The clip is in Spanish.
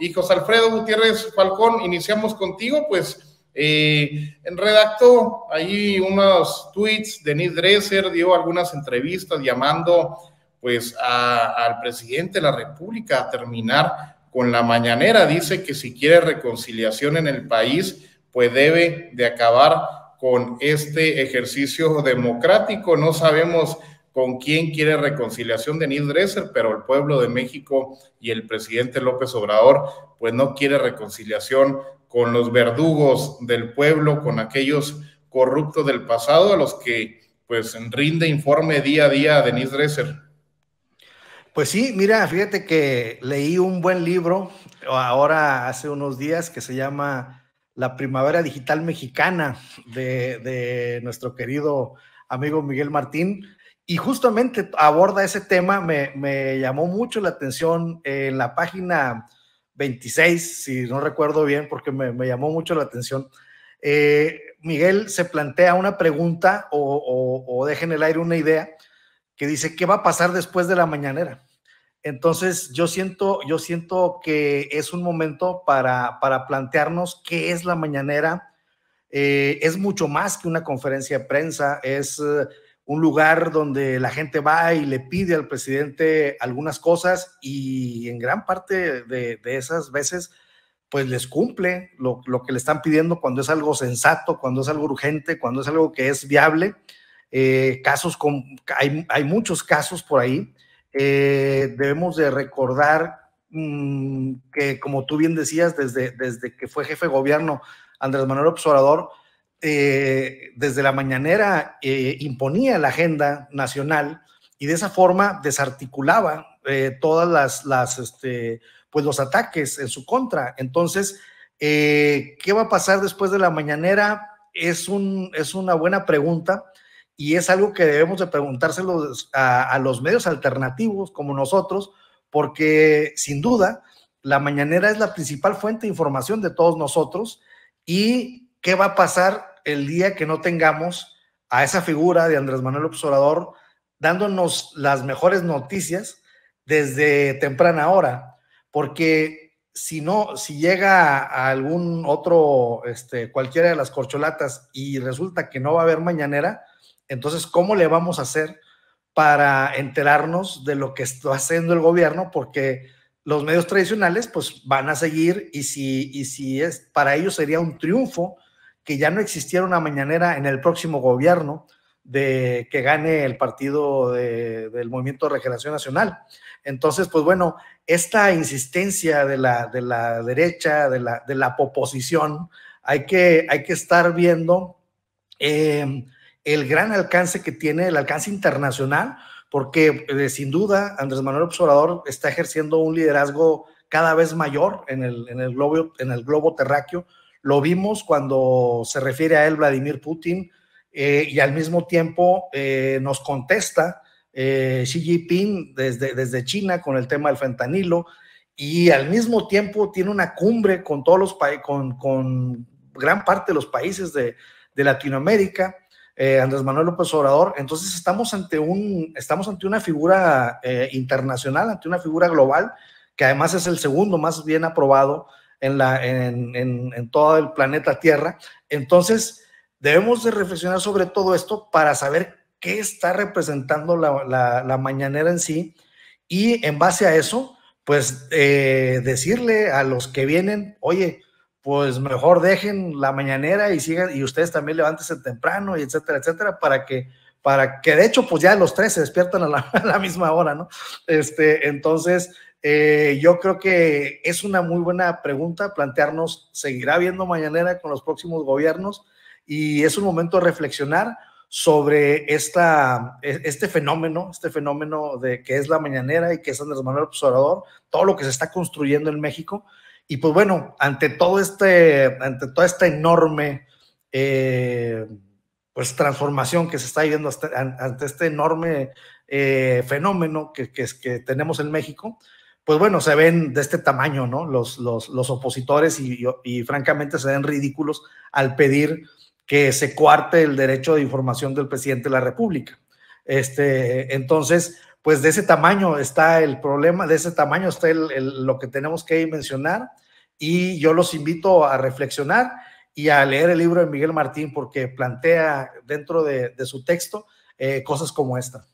Hijos, Alfredo Gutiérrez Falcón, iniciamos contigo, pues eh, redactó ahí unos tweets, Denis Dresser dio algunas entrevistas llamando pues al presidente de la República a terminar con la mañanera, dice que si quiere reconciliación en el país, pues debe de acabar con este ejercicio democrático, no sabemos con quién quiere reconciliación Denis Dresser, pero el pueblo de México y el presidente López Obrador, pues no quiere reconciliación con los verdugos del pueblo, con aquellos corruptos del pasado a los que pues rinde informe día a día a Dresser. Pues sí, mira, fíjate que leí un buen libro ahora hace unos días que se llama La Primavera Digital Mexicana de nuestro querido amigo Miguel Martín. Y justamente aborda ese tema, me, llamó mucho la atención en la página 26, si no recuerdo bien, porque me, llamó mucho la atención. Eh, Miguel se plantea una pregunta o, o, deja en el aire una idea que dice, ¿qué va a pasar después de la mañanera? Entonces, yo siento, yo siento que es un momento para, plantearnos qué es la mañanera. Eh, es mucho más que una conferencia de prensa, es un lugar donde la gente va y le pide al presidente algunas cosas y en gran parte de, esas veces pues les cumple lo, que le están pidiendo cuando es algo sensato, cuando es algo urgente, cuando es algo que es viable. Eh, casos con, hay, muchos casos por ahí. Eh, debemos de recordar mm, que, como tú bien decías, desde, desde que fue jefe de gobierno Andrés Manuel Obrador, eh, desde la mañanera eh, imponía la agenda nacional y de esa forma desarticulaba eh, todas las, este, pues los ataques en su contra. Entonces, ¿qué va a pasar después de la mañanera? Es, una buena pregunta y es algo que debemos de preguntárselo a los medios alternativos como nosotros, porque sin duda la mañanera es la principal fuente de información de todos nosotros y qué va a pasar el día que no tengamos a esa figura de Andrés Manuel Observador dándonos las mejores noticias desde temprana hora, porque si no, si llega a algún otro, este, cualquiera de las corcholatas y resulta que no va a haber mañanera, entonces, ¿cómo le vamos a hacer para enterarnos de lo que está haciendo el gobierno? Porque los medios tradicionales, pues, van a seguir y si, y si es, para ellos sería un triunfo que ya no existiera una mañanera en el próximo gobierno de que gane el partido del Movimiento de Regeneración Nacional. Entonces, pues bueno, esta insistencia de la, derecha, de la, de oposición, hay que, hay que estar viendo eh, el gran alcance que tiene, el alcance internacional, porque eh, sin duda Andrés Manuel Observador está ejerciendo un liderazgo cada vez mayor en el, en el globo terráqueo, lo vimos cuando se refiere a él Vladimir Putin eh, y al mismo tiempo eh, nos contesta eh, Xi Jinping desde, desde China con el tema del fentanilo y al mismo tiempo tiene una cumbre con todos los con, con gran parte de los países de, Latinoamérica. Andrés Manuel López Obrador. Entonces estamos ante, un, estamos ante una figura internacional, ante una figura global, que además es el segundo más bien aprobado en, la, en, todo el planeta Tierra. Entonces, debemos de reflexionar sobre todo esto para saber qué está representando la, mañanera en sí y en base a eso, pues eh, decirle a los que vienen, oye, pues mejor dejen la mañanera y sigan, y ustedes también levántense temprano, y etcétera, etcétera, para que para que de hecho pues ya los tres se despiertan a la, misma hora, ¿no? Este, entonces, eh, yo creo que es una muy buena pregunta plantearnos, ¿seguirá habiendo mañanera con los próximos gobiernos? Y es un momento de reflexionar sobre esta, e, este fenómeno, este fenómeno de que es la mañanera y que es Andrés Manuel Observador, todo lo que se está construyendo en México. Y pues bueno, ante todo este, ante toda esta enorme... Eh, pues transformación que se está viviendo ante este enorme eh, fenómeno que, que, tenemos en México, pues bueno, se ven de este tamaño, ¿no? Los, los, los opositores y, francamente se ven ridículos al pedir que se cuarte el derecho de información del presidente de la República. Este, entonces, pues de ese tamaño está el problema, de ese tamaño está lo que tenemos que mencionar y yo los invito a reflexionar y a leer el libro de Miguel Martín porque plantea dentro de, su texto eh, cosas como esta.